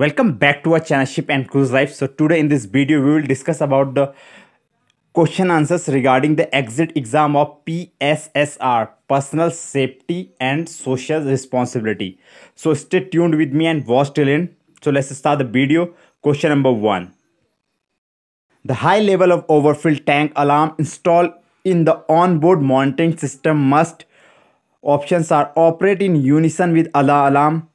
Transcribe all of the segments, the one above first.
Welcome back to our channel Ship and Cruise Life. So today in this video we will discuss about the question answers regarding the exit exam of PSSR Personal Safety and Social Responsibility. So stay tuned with me and watch till end. So let's start the video. Question number 1. The high level of overfill tank alarm installed in the onboard monitoring system must options are operate in unison with alarm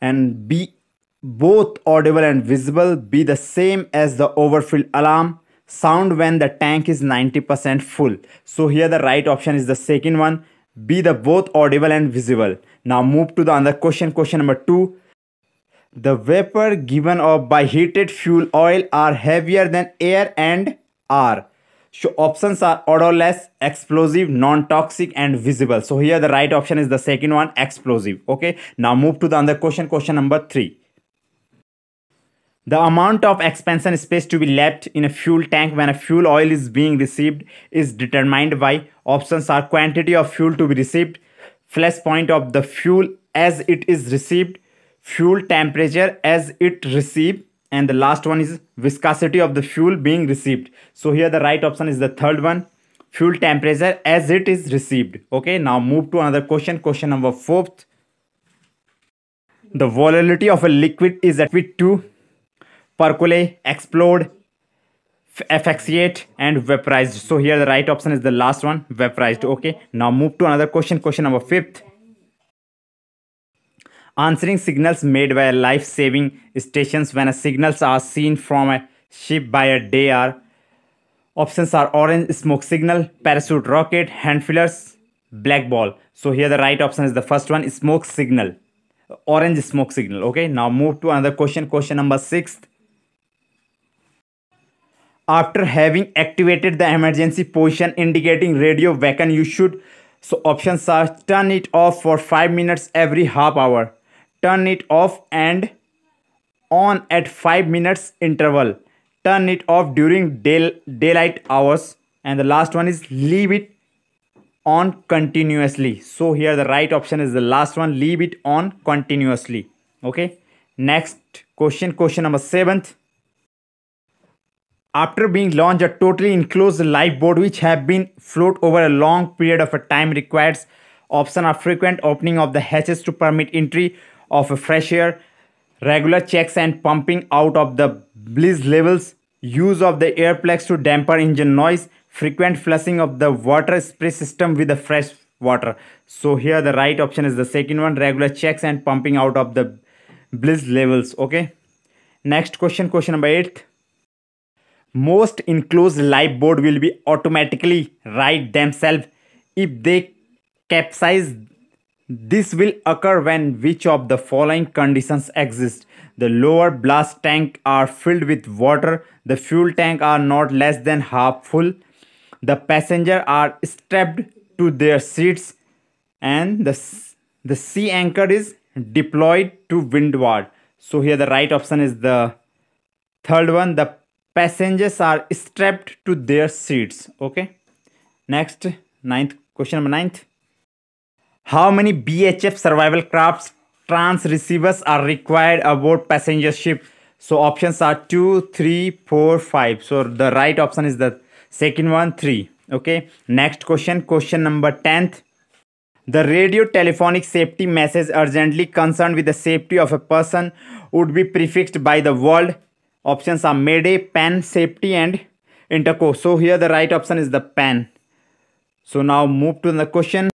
and be both audible and visible be the same as the overfill alarm sound when the tank is 90% full. So here the right option is the second one. Be the both audible and visible. Now move to the other question. Question number 2. The vapor given off by heated fuel oil are heavier than air and are. So options are odorless, explosive, non-toxic and visible. So here the right option is the second one, explosive. Okay. Now move to the other question. Question number 3 the amount of expansion space to be left in a fuel tank when a fuel oil is being received is determined by options are quantity of fuel to be received, flash point of the fuel as it is received, fuel temperature as it received, and the last one is viscosity of the fuel being received. So here the right option is the third one, fuel temperature as it is received. Okay, now move to another question, question number fourth. The volatility of a liquid is at 2 percolate, explode, asphyxiate and vaporized. So here the right option is the last one, vaporized. Okay, now move to another question, question number fifth. Answering signals made by life-saving stations when signals are seen from a ship by a day are options are orange smoke signal, parachute rocket, hand fillers, black ball. So here the right option is the first one, smoke signal, orange smoke signal. Okay, now move to another question, question number sixth after having activated the emergency position indicating radio beacon you should so options are turn it off for 5 minutes every half hour turn it off and on at 5 minutes interval turn it off during day, daylight hours and the last one is leave it on continuously so here the right option is the last one leave it on continuously okay next question question number 7th after being launched, a totally enclosed lifeboat which have been float over a long period of time requires option of frequent opening of the hatches to permit entry of fresh air, regular checks and pumping out of the bliss levels, use of the airplex to damper engine noise, frequent flushing of the water spray system with the fresh water. So here the right option is the second one, regular checks and pumping out of the bliss levels. Okay. Next question, question number 8 most enclosed live board will be automatically right themselves if they capsize this will occur when which of the following conditions exist the lower blast tank are filled with water the fuel tank are not less than half full the passenger are strapped to their seats and the the sea anchor is deployed to windward so here the right option is the third one the passengers are strapped to their seats okay next ninth question number ninth how many bhf survival crafts trans receivers are required aboard passenger ship so options are two, three, four, five. so the right option is the second one 3 okay next question question number 10th the radio telephonic safety message urgently concerned with the safety of a person would be prefixed by the word Options are Mayday, Pan, Safety and Interco. So here the right option is the Pan. So now move to the question.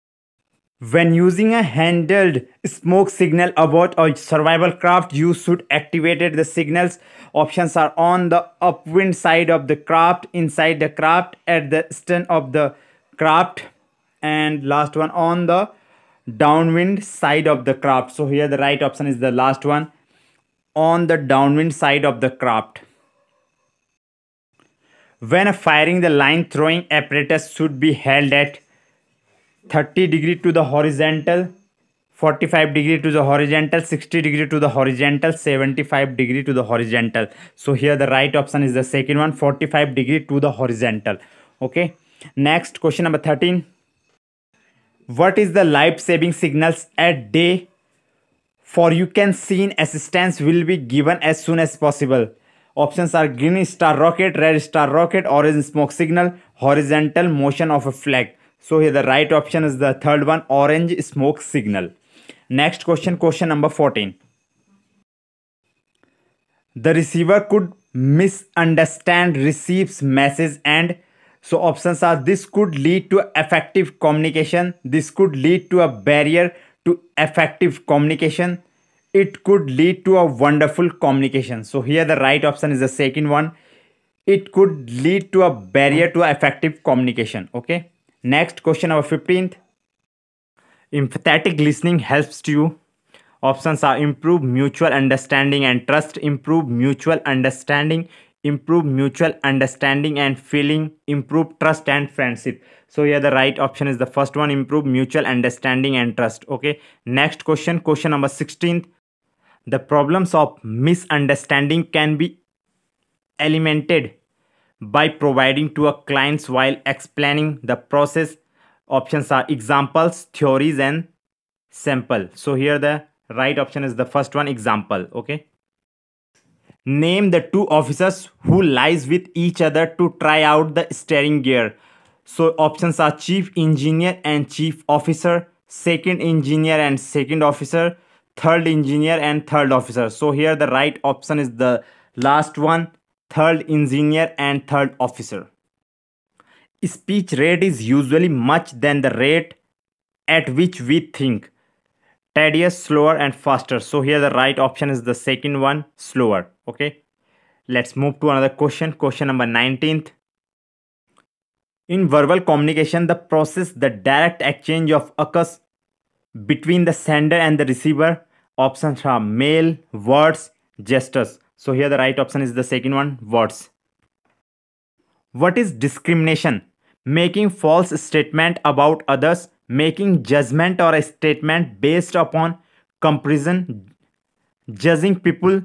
When using a handled smoke signal aboard a survival craft, you should activate the signals. Options are on the upwind side of the craft, inside the craft, at the stern of the craft, and last one on the downwind side of the craft. So here the right option is the last one on the downwind side of the craft. When firing, the line throwing apparatus should be held at 30 degree to the horizontal, 45 degree to the horizontal, 60 degree to the horizontal, 75 degree to the horizontal. So here the right option is the second one, 45 degree to the horizontal. Okay. Next question number 13. What is the life saving signals at day for you can see, assistance will be given as soon as possible. Options are green star rocket, red star rocket, orange smoke signal, horizontal motion of a flag. So here the right option is the third one, orange smoke signal. Next question, question number 14. The receiver could misunderstand receives message and so options are this could lead to effective communication, this could lead to a barrier to effective communication it could lead to a wonderful communication so here the right option is the second one it could lead to a barrier to effective communication okay next question number 15th empathetic listening helps you options are improve mutual understanding and trust improve mutual understanding improve mutual understanding and feeling improve trust and friendship so here the right option is the first one improve mutual understanding and trust okay next question question number 16 the problems of misunderstanding can be eliminated by providing to a clients while explaining the process options are examples theories and sample so here the right option is the first one example okay Name the two officers who lies with each other to try out the steering gear. So options are chief engineer and chief officer, second engineer and second officer, third engineer and third officer. So here the right option is the last one, third engineer and third officer. Speech rate is usually much than the rate at which we think. Tedious, slower and faster. So here the right option is the second one, slower okay let's move to another question question number 19th in verbal communication the process the direct exchange of occurs between the sender and the receiver options are mail words gestures so here the right option is the second one words what is discrimination making false statement about others making judgment or a statement based upon comparison judging people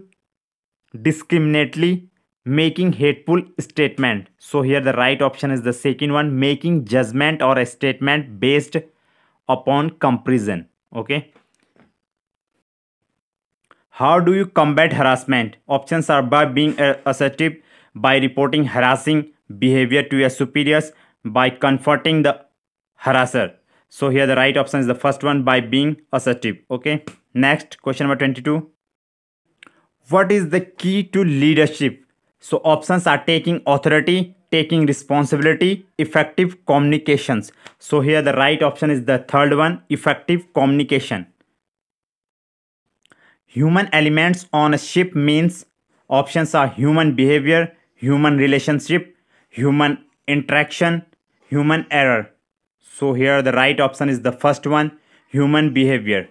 discriminately making hateful statement so here the right option is the second one making judgment or a statement based upon comparison okay how do you combat harassment options are by being assertive by reporting harassing behavior to your superiors by comforting the harasser so here the right option is the first one by being assertive okay next question number 22 what is the key to leadership so options are taking authority taking responsibility effective communications so here the right option is the third one effective communication human elements on a ship means options are human behavior human relationship human interaction human error so here the right option is the first one human behavior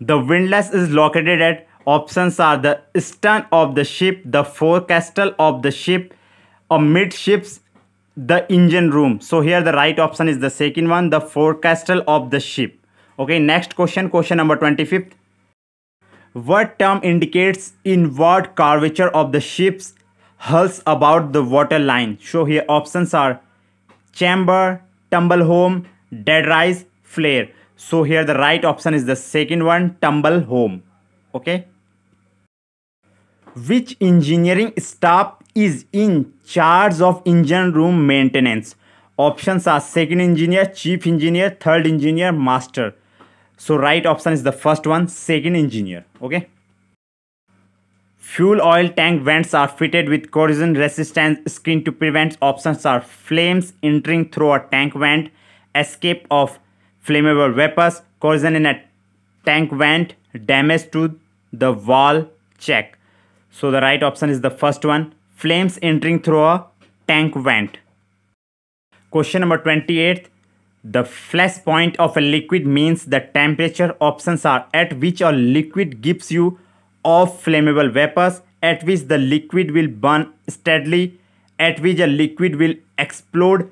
the windlass is located at options are the stern of the ship, the forecastle of the ship, amidships, the engine room. So here the right option is the second one, the forecastle of the ship. Okay, next question, question number 25th. What term indicates inward curvature of the ship's hulls about the water line? So here options are chamber, tumble home, dead rise, flare so here the right option is the second one tumble home okay which engineering staff is in charge of engine room maintenance options are second engineer chief engineer third engineer master so right option is the first one second engineer okay fuel oil tank vents are fitted with corrosion resistance screen to prevent options are flames entering through a tank vent escape of flammable vapors, corrosion in a tank vent, damage to the wall, check. So the right option is the first one, flames entering through a tank vent. Question number 28. The flash point of a liquid means the temperature options are at which a liquid gives you off flammable vapors, at which the liquid will burn steadily, at which a liquid will explode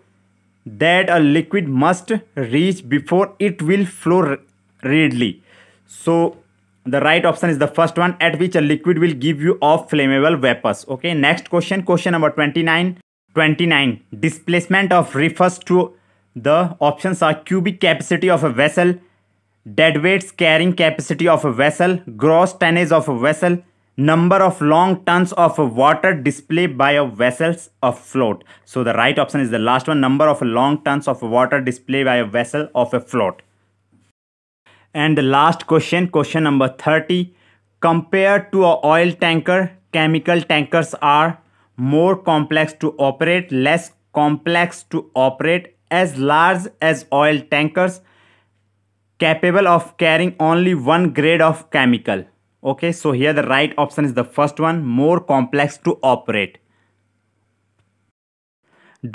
that a liquid must reach before it will flow readily. So the right option is the first one at which a liquid will give you of flammable vapors. Okay, next question, question number 29. 29. Displacement of refers to the options are cubic capacity of a vessel, dead weights carrying capacity of a vessel, gross tonnage of a vessel, number of long tons of water displayed by a vessels afloat so the right option is the last one number of long tons of water displayed by a vessel of a float and the last question question number 30 compared to a oil tanker chemical tankers are more complex to operate less complex to operate as large as oil tankers capable of carrying only one grade of chemical okay so here the right option is the first one more complex to operate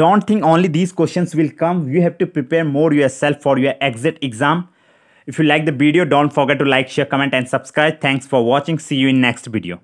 don't think only these questions will come you have to prepare more yourself for your exit exam if you like the video don't forget to like share comment and subscribe thanks for watching see you in next video